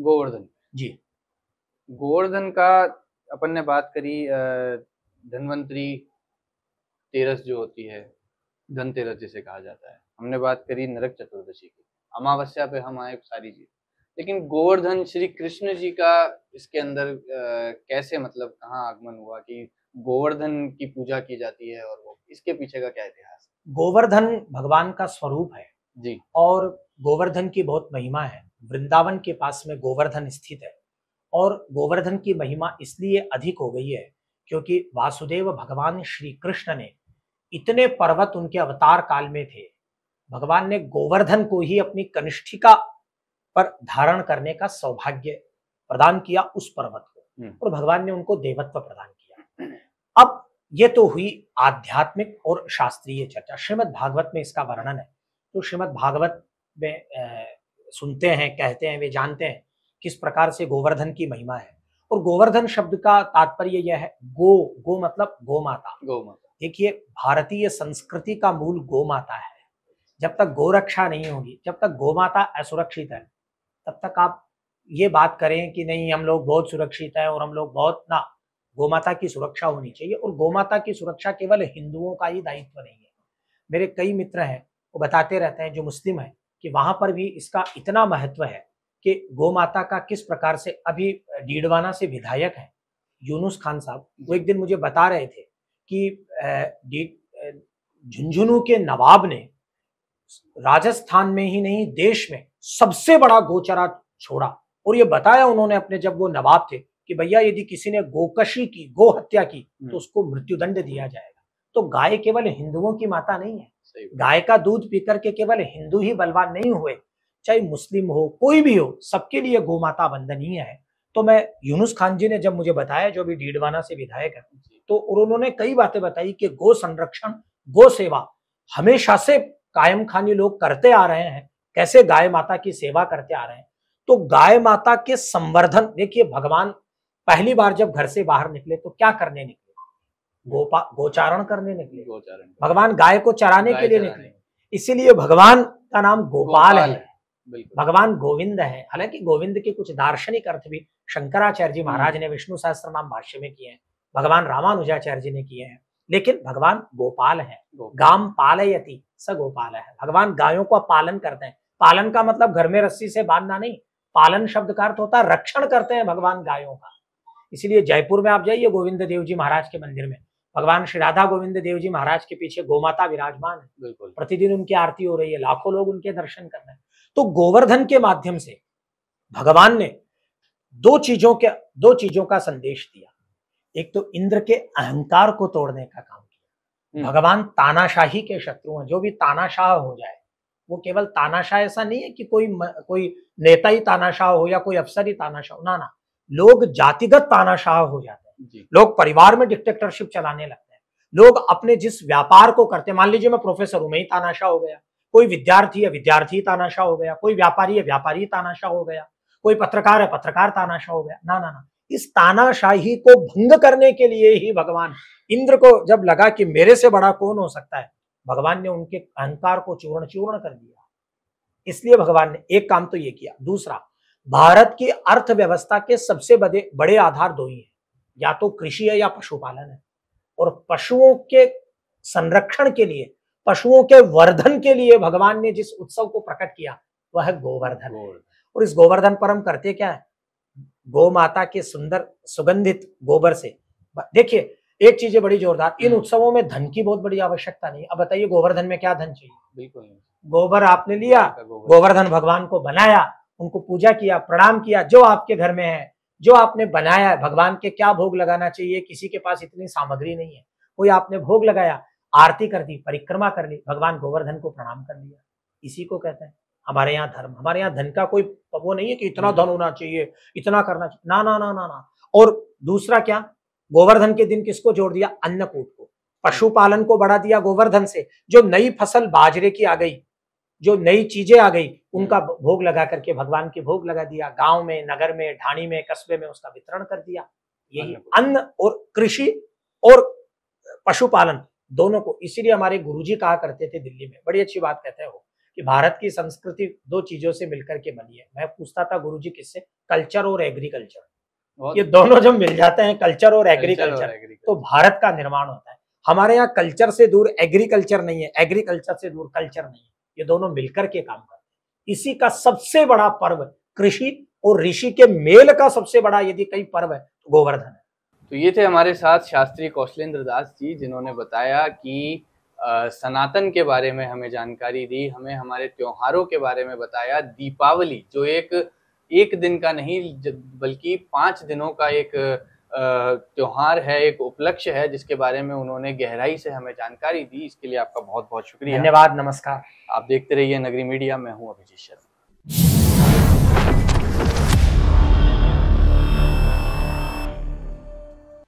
गोवर्धन जी गोवर्धन का अपन ने बात करी धनवंतरी तेरस जो होती है धनतेरस जिसे कहा जाता है हमने बात करी नरक चतुर्दशी की अमावस्या पे हम आए सारी चीज लेकिन गोवर्धन श्री कृष्ण जी का इसके अंदर कैसे मतलब कहाँ आगमन हुआ कि गोवर्धन की पूजा की जाती है और वो इसके पीछे का क्या इतिहास गोवर्धन भगवान का स्वरूप है जी और गोवर्धन की बहुत महिमा है वृंदावन के पास में गोवर्धन स्थित है और गोवर्धन की महिमा इसलिए अधिक हो गई है क्योंकि वासुदेव भगवान श्री कृष्ण ने इतने पर्वत उनके अवतार काल में थे भगवान ने गोवर्धन को ही अपनी कनिष्ठिका पर धारण करने का सौभाग्य प्रदान किया उस पर्वत को हम्म। और भगवान ने उनको देवत्व प्रदान किया अब ये तो हुई आध्यात्मिक और शास्त्रीय चर्चा श्रीमद भागवत में इसका वर्णन है तो श्रीमद भागवत में सुनते हैं कहते हैं वे जानते हैं किस प्रकार से गोवर्धन की महिमा है और गोवर्धन शब्द का तात्पर्य यह है गो गो मतलब गो माता गो माता देखिए भारतीय संस्कृति का मूल गो माता है जब तक गोरक्षा नहीं होगी जब तक गो माता असुरक्षित है तब तक आप ये बात करें कि नहीं हम लोग बहुत सुरक्षित हैं और हम लोग बहुत ना गो माता की सुरक्षा होनी चाहिए और गोमाता की सुरक्षा केवल हिंदुओं का ही दायित्व नहीं है मेरे कई मित्र हैं वो बताते रहते हैं जो मुस्लिम हैं कि वहां पर भी इसका इतना महत्व है कि गो माता का किस प्रकार से अभी डीडवाना से विधायक है यूनुस खान साहब वो एक दिन मुझे बता रहे थे कि झुंझुनू के नवाब ने राजस्थान में ही नहीं देश में सबसे बड़ा गोचरा छोड़ा और ये बताया उन्होंने अपने जब वो नवाब थे कि भैया यदि किसी ने गोकशी की गो हत्या की तो हम्म। उसको मृत्युदंड दिया जाएगा तो गाय केवल हिंदुओं की माता नहीं है गाय का दूध पीकर के केवल हिंदू ही बलवान नहीं हुए चाहे मुस्लिम हो कोई भी हो सबके लिए गोमाता वंदनीय है तो मैं यूनुस खान जी ने जब मुझे बताया जो भी डीडवाना से विधायक है तो उन्होंने कई बातें बताई कि गो संरक्षण गो सेवा हमेशा से कायम खानी लोग करते आ रहे हैं कैसे गाय माता की सेवा करते आ रहे हैं तो गाय माता के संवर्धन देखिए भगवान पहली बार जब घर से बाहर निकले तो क्या करने निकले गोपा गोचारण करने निकले गोचारण भगवान गाय को चराने के लिए निकले इसीलिए भगवान का नाम गोपाल, है भगवान गोविंद है हालांकि गोविंद के कुछ दार्शनिक अर्थ भी शंकराचार्य जी महाराज ने विष्णु सहस्त्र नाम भाष्य में किए हैं भगवान रामानुजाचार्य जी ने किए हैं लेकिन भगवान गोपाल है गाम पालयति स गोपाल है भगवान गायों का पालन करते हैं पालन का मतलब घर में रस्सी से बांधना नहीं पालन शब्द का अर्थ होता है रक्षण करते हैं भगवान गायों का इसीलिए जयपुर में आप जाइए गोविंद देव जी महाराज के मंदिर में भगवान श्री राधा गोविंद देव जी महाराज के पीछे गोमाता विराजमान है बिल्कुल प्रतिदिन उनकी आरती हो रही है लाखों लोग उनके दर्शन कर रहे हैं तो गोवर्धन के माध्यम से भगवान ने दो चीजों के दो चीजों का संदेश दिया एक तो इंद्र के अहंकार को तोड़ने का काम किया हम्म। भगवान तानाशाही के शत्रु हैं जो भी तानाशाह हो जाए वो केवल तानाशाह ऐसा नहीं है कि कोई कोई नेता ही तानाशाह हो या कोई अफसर ही तानाशाह हो ना ना लोग जातिगत तानाशाह हो जाते हैं लोग परिवार में डिक्टेटरशिप चलाने लगते हैं लोग अपने जिस व्यापार को करते मान लीजिए मैं प्रोफेसर हूं मैं ही तानाशाह हो गया कोई विद्यार्थी है विद्यार्थी तानाशाह हो गया कोई व्यापारी है व्यापारी तानाशाह हो गया कोई पत्रकार है पत्रकार तानाशाह हो गया ना ना ना इस तानाशाही को भंग करने के लिए ही भगवान इंद्र को जब लगा कि मेरे से बड़ा कौन हो सकता है भगवान ने उनके अहंकार को चूर्ण चूर्ण कर दिया इसलिए भगवान ने एक काम तो ये किया दूसरा भारत की अर्थव्यवस्था के सबसे बड़े बड़े आधार दो ही हैं या तो कृषि है या पशुपालन है और पशुओं के संरक्षण के लिए पशुओं के वर्धन के लिए भगवान ने जिस उत्सव को प्रकट किया वह है गोवर्धन और इस गोवर्धन पर हम करते क्या है गो माता के सुंदर सुगंधित गोबर से देखिए एक चीज है बड़ी जोरदार इन हम्म। उत्सवों में धन की बहुत बड़ी आवश्यकता नहीं अब बताइए गोवर्धन में क्या धन चाहिए बिल्कुल गोबर आपने लिया गोवर्धन भगवान को बनाया उनको पूजा किया प्रणाम किया जो आपके घर में है जो आपने बनाया है भगवान के क्या भोग लगाना चाहिए किसी के पास इतनी सामग्री नहीं है कोई आपने भोग लगाया आरती कर दी परिक्रमा कर ली भगवान गोवर्धन को प्रणाम कर लिया इसी को कहते हैं हमारे यहाँ धर्म हमारे यहाँ धन का कोई वो नहीं है कि इतना धन होना चाहिए इतना करना चाहिए ना ना ना ना ना और दूसरा क्या गोवर्धन के दिन किसको जोड़ दिया अन्नकूट को पशुपालन को बढ़ा दिया गोवर्धन से जो नई फसल बाजरे की आ गई जो नई चीजें आ गई उनका हम्म। भोग लगा करके भगवान के भोग लगा दिया गांव में नगर में ढाणी में कस्बे में उसका वितरण कर दिया यही अन्न और कृषि और पशुपालन दोनों को इसीलिए हमारे गुरुजी कहा करते थे दिल्ली में बड़ी अच्छी बात कहते हो कि भारत की संस्कृति दो चीजों से मिलकर के बनी है मैं पूछता था जी किससे कल्चर और एग्रीकल्चर ये दोनों जब मिल जाते हैं कल्चर और एग्रीकल्चर तो भारत का निर्माण होता है हमारे यहाँ कल्चर से दूर एग्रीकल्चर नहीं है एग्रीकल्चर से दूर कल्चर नहीं है ये दोनों मिलकर के काम करते हैं इसी का सबसे बड़ा पर्व कृषि और ऋषि के मेल का सबसे बड़ा यदि कई पर्व है तो गोवर्धन है तो ये थे हमारे साथ शास्त्री कौशलेंद्र दास जी जिन्होंने बताया कि आ, सनातन के बारे में हमें जानकारी दी हमें हमारे त्योहारों के बारे में बताया दीपावली जो एक एक दिन का नहीं बल्कि पाँच दिनों का एक त्यौहार है एक उपलक्ष्य है जिसके बारे में उन्होंने गहराई से हमें जानकारी दी इसके लिए आपका बहुत बहुत शुक्रिया धन्यवाद नमस्कार आप देखते रहिए नगरी मीडिया मैं हूँ अभिजीत शर्मा